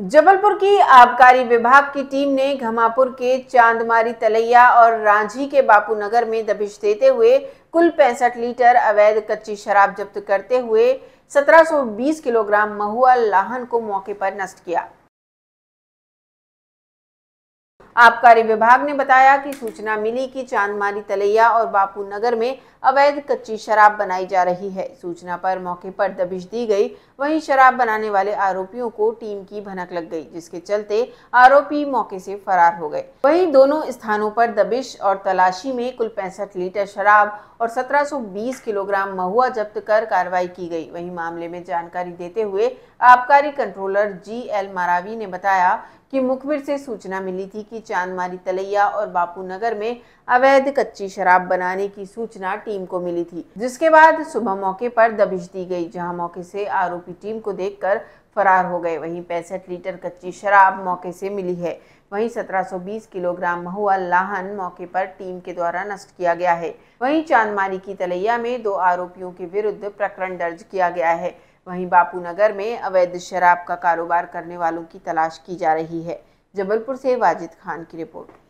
जबलपुर की आबकारी विभाग की टीम ने घमापुर के चांदमारी तलैया और रांझी के बापू नगर में दबिश देते हुए कुल पैंसठ लीटर अवैध कच्ची शराब जब्त करते हुए 1720 किलोग्राम महुआ लाहन को मौके पर नष्ट किया आबकारी विभाग ने बताया कि सूचना मिली कि चांदमारी तलैया और बापू नगर में अवैध कच्ची शराब बनाई जा रही है सूचना पर मौके पर दबिश दी गई वहीं शराब बनाने वाले आरोपियों को टीम की भनक लग गई जिसके चलते आरोपी मौके से फरार हो गए वहीं दोनों स्थानों पर दबिश और तलाशी में कुल पैंसठ लीटर शराब और 1720 किलोग्राम महुआ जब्त कर कार्रवाई की गई वहीं मामले में जानकारी देते हुए आबकारी कंट्रोलर जी एल मारावी ने बताया कि मुखबिर से सूचना मिली थी कि चांदमारी तलैया और बापू नगर में अवैध कच्ची शराब बनाने की सूचना टीम को मिली थी जिसके बाद सुबह मौके पर दबिश दी गई जहां मौके से आरोपी टीम को देखकर फरार हो गए वहीं पैंसठ लीटर कच्ची शराब मौके से मिली है वहीं 1720 किलोग्राम महुआ लाहन मौके पर टीम के द्वारा नष्ट किया गया है वहीं चांदमारी की तलैया में दो आरोपियों के विरुद्ध प्रकरण दर्ज किया गया है वहीं बापूनगर में अवैध शराब का कारोबार करने वालों की तलाश की जा रही है जबलपुर से वाजिद खान की रिपोर्ट